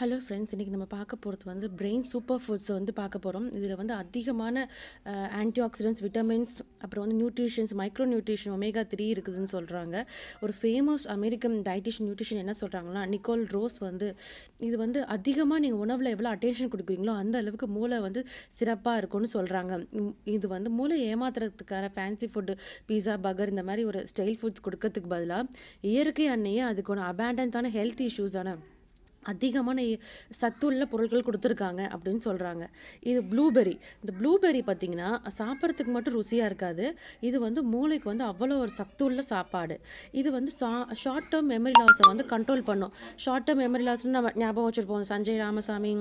hello friends இன்றைக்கி நம்ம பார்க்க போகிறது வந்து பிரெயின் சூப்பர் ஃபுட்ஸை வந்து பார்க்க போகிறோம் இதில் வந்து அதிகமான ஆன்டி ஆக்சிடென்ட்ஸ் விட்டமின்ஸ் அப்புறம் வந்து nutritions micro nutrition omega three இருக்குதுன்னு சொல்கிறாங்க ஒரு ஃபேமஸ் அமெரிக்கன் டயட்டிஷியன் நியூட்ரிஷன் என்ன சொல்கிறாங்கன்னா நிக்கோல் ரோஸ் வந்து இது வந்து அதிகமாக நீங்கள் உணவில் எவ்வளோ அட்டென்ஷன் கொடுக்குறீங்களோ அந்த அளவுக்கு மூளை வந்து சிறப்பாக இருக்கும்னு சொல்கிறாங்க இது வந்து மூளை ஏமாத்துறதுக்கான ஃபேன்சி ஃபுட்டு பீஸா பர்கர் இந்த மாதிரி ஒரு ஸ்டைல் ஃபுட்ஸ் கொடுக்கறதுக்கு பதிலாக இயற்கை அன்னையே அதுக்கு ஒன்று அபேண்டன்ஸான ஹெல்த் இஷ்யூஸ் தானே அதிகமான சத்துள்ள பொருட்கள் கொடுத்துருக்காங்க அப்படின்னு சொல்கிறாங்க இது ப்ளூபெரி இந்த ப்ளூபெரி பார்த்திங்கன்னா சாப்பிட்றதுக்கு மட்டும் ருசியாக இருக்காது இது வந்து மூளைக்கு வந்து அவ்வளோ ஒரு சத்துள்ள சாப்பாடு இது வந்து சா ஷார்ட் டேர்ம் மெமரி லாஸை வந்து கண்ட்ரோல் பண்ணும் ஷார்ட் டேர்ம் மெமரி லாஸ்னு நம்ம ஞாபகம் வச்சுருப்போம் சஞ்சய் ராமசாமி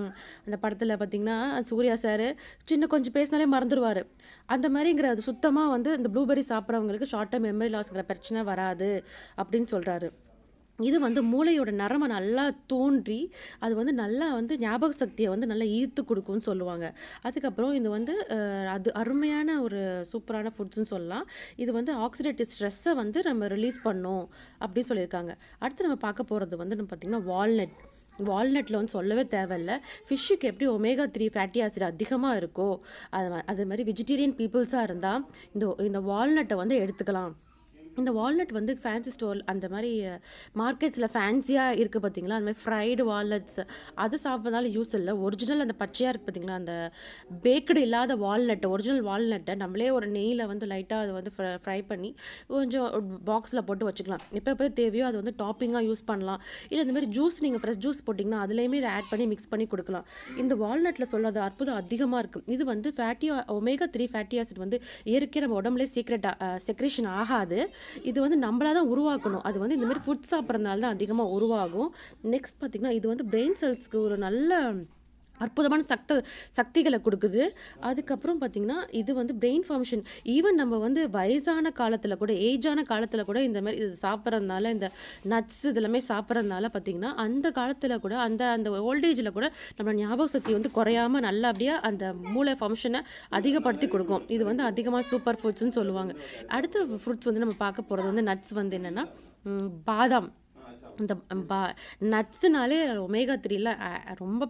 அந்த படத்தில் பார்த்திங்கன்னா சூர்யா சார் சின்ன கொஞ்சம் பேசினாலே மறந்துடுவார் அந்த மாதிரிங்கிற அது சுத்தமாக வந்து இந்த ப்ளூபெரி சாப்பிட்றவங்களுக்கு ஷார்ட் டேர்ம் மெமரி லாஸ்ங்கிற பிரச்சனை வராது அப்படின்னு சொல்கிறாரு இது வந்து மூளையோட நரமை நல்லா தோன்றி அது வந்து நல்லா வந்து ஞாபக சக்தியை வந்து நல்லா ஈர்த்து கொடுக்கும்னு சொல்லுவாங்க அதுக்கப்புறம் இது வந்து அது அருமையான ஒரு சூப்பரான ஃபுட்ஸ்ன்னு சொல்லலாம் இது வந்து ஆக்சிடேட்டிவ் ஸ்ட்ரெஸ்ஸை வந்து நம்ம ரிலீஸ் பண்ணும் அப்படின்னு சொல்லியிருக்காங்க அடுத்து நம்ம பார்க்க போகிறது வந்து நம்ம பார்த்திங்கன்னா வால்நட் வால்நட்டில் வந்து சொல்லவே தேவையில்ல ஃபிஷ்ஷுக்கு எப்படி ஒமேகா த்ரீ ஃபேட்டி ஆசிட் அதிகமாக இருக்கோ அது அது மாதிரி வெஜிடேரியன் பீப்புள்ஸாக இருந்தால் இந்த இந்த வால்நட்டை வந்து எடுத்துக்கலாம் இந்த வால்நட் வந்து ஃபேன்சி ஸ்டோர் அந்த மாதிரி மார்க்கெட்ஸில் ஃபேன்சியாக இருக்குது பார்த்தீங்களா அந்த மாதிரி ஃப்ரைடு வால்நட்ஸ் அது சாப்பிட்றதுனால யூஸ் இல்லை ஒரிஜினல் அந்த பச்சையாக இருக்குது பார்த்தீங்களா அந்த பேக்கடு இல்லாத வால்நட் ஒரிஜினல் வால்நட்டை நம்மளே ஒரு நெய்யில் வந்து லைட்டாக அதை வந்து ஃப்ரை பண்ணி கொஞ்சம் பாக்ஸில் போட்டு வச்சுக்கலாம் எப்போ எப்போ தேவையோ அதை வந்து டாப்பிங்காக யூஸ் பண்ணலாம் இல்லை இந்த மாதிரி ஜூஸ் நீங்கள் ஃப்ரெஷ் ஜூஸ் போட்டிங்கன்னா அதுலேயுமே இதை ஆட் பண்ணி மிக்ஸ் பண்ணி கொடுக்கலாம் இந்த வால்நட்டில் சொல்கிறது அற்புதம் அதிகமாக இருக்குது இது வந்து fatty omega three fatty acid வந்து இயற்கை நம்ம உடம்புலேயே சீக்ரெட் செக்ரேஷன் ஆகாது இது வந்து நம்மளாக தான் உருவாக்கணும் அது வந்து இந்தமாதிரி ஃபுட் சாப்பிட்றதுனால தான் அதிகமாக உருவாகும் நெக்ஸ்ட் பார்த்திங்கன்னா இது வந்து பிரெயின் செல்ஸ்க்கு ஒரு நல்ல அற்புதமான சக்த சக்திகளை கொடுக்குது அதுக்கப்புறம் பார்த்திங்கன்னா இது வந்து பிரெயின் ஃபங்க்ஷன் ஈவன் நம்ம வந்து வயசான காலத்தில் கூட ஏஜான காலத்தில் கூட இந்த மாதிரி இது சாப்பிட்றதுனால இந்த நட்ஸ் இதெல்லாமே சாப்பிட்றதுனால பார்த்திங்கன்னா அந்த காலத்தில் கூட அந்த அந்த ஓல்டேஜில் கூட நம்ம ஞாபக சக்தி வந்து குறையாமல் நல்லபடியாக அந்த மூளை ஃபங்க்ஷனை அதிகப்படுத்தி கொடுக்கும் இது வந்து அதிகமாக சூப்பர் ஃபுட்ஸ்னு சொல்லுவாங்க அடுத்த ஃப்ரூட்ஸ் வந்து நம்ம பார்க்க போகிறது வந்து நட்ஸ் வந்து என்னென்னா பாதாம் இந்த பா நட்ஸுனாலே ஒமேகா த்ரீலாம் ரொம்ப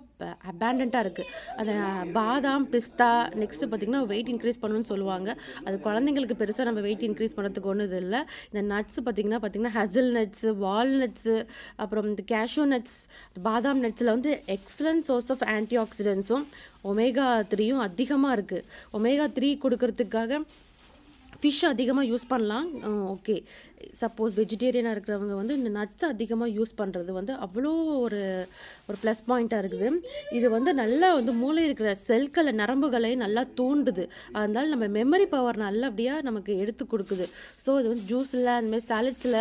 அபேண்டண்ட்டாக இருக்குது அது பாதாம் பிஸ்தா நெக்ஸ்ட்டு பார்த்திங்கன்னா வெயிட் இன்க்ரீஸ் பண்ணணும்னு சொல்லுவாங்க அது குழந்தைங்களுக்கு பெருசாக நம்ம வெயிட் இன்க்ரீஸ் பண்ணுறதுக்கு ஒன்றும் இல்லை இந்த நட்ஸ் பார்த்திங்கன்னா பார்த்திங்கன்னா ஹசல் நட்ஸு வால்நட்ஸு அப்புறம் இந்த கேஷோ நட்ஸ் பாதாம் நட்ஸில் வந்து எக்ஸலன்ட் சோர்ஸ் ஆஃப் ஆன்டி ஆக்சிடென்ட்ஸும் ஒமேகா த்ரீயும் அதிகமாக இருக்குது ஒமேகா த்ரீ கொடுக்கறதுக்காக ஃபிஷ் அதிகமாக யூஸ் பண்ணலாம் ஓகே சப்போஸ் வெஜிடேரியனாக இருக்கிறவங்க வந்து இந்த நட்ஸ் அதிகமாக யூஸ் பண்ணுறது வந்து அவ்வளோ ஒரு ஒரு ப்ளஸ் பாயிண்ட்டாக இருக்குது இது வந்து நல்லா வந்து மூளை இருக்கிற செல்களை நரம்புகளை நல்லா தூண்டுது அதனால நம்ம மெமரி பவர் நல்லபடியாக நமக்கு எடுத்து கொடுக்குது ஸோ இது வந்து ஜூஸில் அந்தமாரி சாலட்ஸில்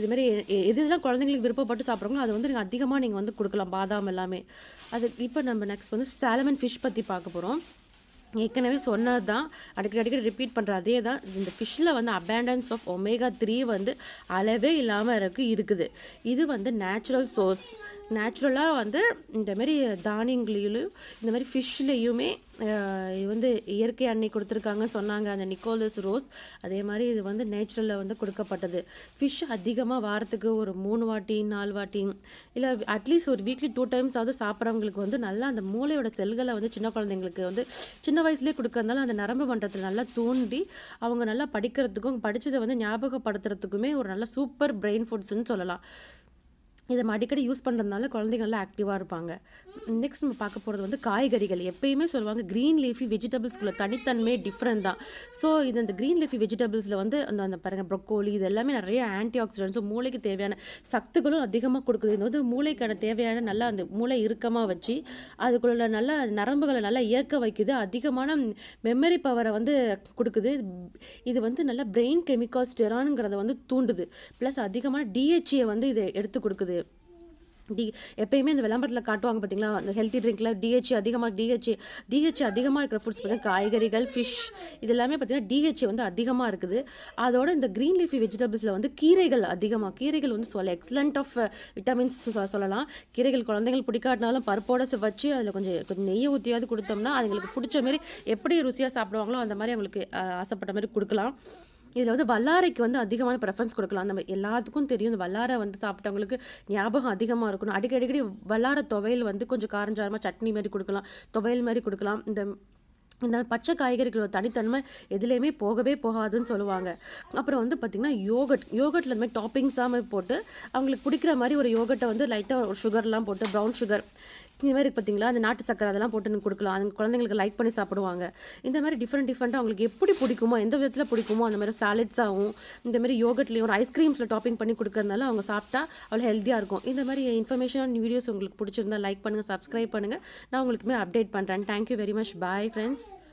இதுமாரி எதுலாம் குழந்தைங்களுக்கு விருப்பப்பட்டு சாப்பிட்றோங்களோ அது வந்து நீங்கள் அதிகமாக நீங்கள் வந்து கொடுக்கலாம் பாதாம் எல்லாமே அது இப்போ நம்ம நெக்ஸ்ட் வந்து சாலமன் ஃபிஷ் பற்றி பார்க்க போகிறோம் ஏற்கனவே சொன்னது தான் அடிக்கடி அடிக்கடி ரிப்பீட் பண்ணுற அதே தான் இந்த ஃபிஷ்ஷில் வந்து அபேண்டன்ஸ் ஆஃப் ஒமேகா த்ரீ வந்து அளவே இல்லாமல் இருக்குது இது வந்து நேச்சுரல் சோர்ஸ் நேச்சுரலாக வந்து இந்தமாரி தானியங்களையும் இந்த மாதிரி ஃபிஷ்லேயுமே வந்து இயற்கை அன்னை கொடுத்துருக்காங்கன்னு சொன்னாங்க அந்த நிக்கோலஸ் ரோஸ் அதே மாதிரி இது வந்து நேச்சுரலில் வந்து கொடுக்கப்பட்டது ஃபிஷ் அதிகமாக வாரத்துக்கு ஒரு மூணு வாட்டி நாலு வாட்டி இல்லை அட்லீஸ்ட் ஒரு வீக்லி டூ டைம்ஸ் ஆகுது சாப்பிட்றவங்களுக்கு வந்து நல்லா அந்த மூளையோட செல்களை வந்து சின்ன குழந்தைங்களுக்கு வந்து சின்ன வயசுலேயே கொடுக்கறதுனால அந்த நரம்பு மன்றத்தில் நல்லா தூண்டி அவங்க நல்லா படிக்கிறதுக்கும் படித்ததை வந்து ஞாபகப்படுத்துறதுக்குமே ஒரு நல்ல சூப்பர் பிரெயின் ஃபுட்ஸ்ன்னு சொல்லலாம் இதை அடிக்கடி யூஸ் பண்ணுறதுனால குழந்தைங்க நல்லா ஆக்டிவாக இருப்பாங்க நெக்ஸ்ட் நம்ம பார்க்க போகிறது வந்து காய்கறிகள் எப்பயுமே சொல்லுவாங்க க்ரீன் லீஃபி வெஜிடபிள்ஸ்குள்ள தனித்தன்மை டிஃப்ரெண்ட் தான் ஸோ இது அந்த க்ரீன் லீஃபி வெஜிடபிள்ஸில் வந்து அந்த அந்த பாருங்கள் ப்ரொக்கோலி இது எல்லாமே நிறைய ஆன்டி ஆக்சிடென்ட்ஸும் மூளைக்கு தேவையான சத்துக்களும் அதிகமாக கொடுக்குது இது வந்து மூளைக்கான தேவையான நல்லா அந்த மூளை இறுக்கமாக வச்சு அதுக்குள்ள நல்லா நரம்புகளை நல்லா இயக்க வைக்குது அதிகமான மெமரி பவரை வந்து கொடுக்குது இது வந்து நல்லா பிரெயின் கெமிக்கால் ஸ்டெரானுங்கிறத வந்து தூண்டுது ப்ளஸ் அதிகமான டிஹெச்சியை வந்து இதை எடுத்து கொடுக்குது டி எப்பயுமே இந்த விளம்பரத்தில் காட்டுவாங்க பார்த்தீங்களா அந்த ஹெல்த்தி ட்ரிங்க்கில் டிஹெச் அதிகமாக டிஹெச்சி டிஹெச்சி அதிகமாக இருக்கிற ஃபுட்ஸ் பார்த்தீங்கன்னா காய்கறிகள் ஃபிஷ் இது எல்லாமே பார்த்தீங்கன்னா டிஹெச் வந்து அதிகமாக இருக்குது அதோட இந்த க்ரீன் லீஃபி வெஜிடபிள்ஸில் வந்து கீரைகள் அதிகமாக கீரைகள் வந்து சொல்ல எக்ஸலண்ட் ஆஃப் விட்டமின்ஸ் சொல்லலாம் கீரைகள் குழந்தைகள் பிடிக்காட்டினாலும் பருப்போட வச்சு அதில் கொஞ்சம் கொஞ்சம் நெய்யை ஊற்றியாவது கொடுத்தோம்னா அதுங்களுக்கு பிடிச்ச மாதிரி எப்படி ருசியாக சாப்பிடுவாங்களோ அந்த மாதிரி அவங்களுக்கு ஆசைப்பட்ட மாதிரி கொடுக்கலாம் இதில் வந்து வல்லாரைக்கு வந்து அதிகமான ப்ரெஃபரன்ஸ் கொடுக்கலாம் நம்ம எல்லாத்துக்கும் தெரியும் இந்த வல்லாரை வந்து சாப்பிட்டவங்களுக்கு ஞாபகம் அதிகமாக இருக்கணும் அடிக்கடி அடிக்கடி வல்லார துவையல் வந்து கொஞ்சம் காரஞ்சாரமாக சட்னி மாதிரி கொடுக்கலாம் துவையல் மாதிரி கொடுக்கலாம் இந்த இந்த பச்சை காய்கறிகள் தனித்தன்மை எதுலேயுமே போகவே போகாதுன்னு சொல்லுவாங்க அப்புறம் வந்து பார்த்திங்கன்னா யோகட் யோகட்டில் இந்த மாதிரி டாப்பிங்ஸாக போட்டு அவங்களுக்கு பிடிக்கிற மாதிரி ஒரு யோகட்டை வந்து லைட்டாக ஒரு சுகர்லாம் போட்டு ப்ரௌன் சுகர் இந்த மாதிரி பார்த்தீங்களா அந்த நாட்டு சக்கரை அதெல்லாம் போட்டு கொடுக்கலாம் அந்த குழந்தைங்களுக்கு லைக் பண்ணி சாப்பிடுவாங்க இந்த மாதிரி டிஃப்ரெண்ட் டிஃப்ரெண்ட்டாக அவங்களுக்கு எப்படி பிடிக்குமோ எந்த விதத்தில் பிடிக்குமோ அந்த மாதிரி சாலட்ஸாகவும் இந்த மாதிரி யோகட்லேயும் ஒரு ஐஸ்கிரீம்ஸில் டாப்பிங் பண்ணி கொடுக்கறதுனால அவங்க சாப்பிட்டா அவ்வளோ ஹெல்த்தியாக இருக்கும் இந்த மாதிரி இன்ஃபர்மேஷன் வீடியோஸ் உங்களுக்கு பிடிச்சிருந்தா லைக் பண்ணுங்கள் சப்ஸ்கிரைப் பண்ணுங்கள் நான் உங்களுக்குமே அப்டேட் பண்ணுறேன் thank you very much bye friends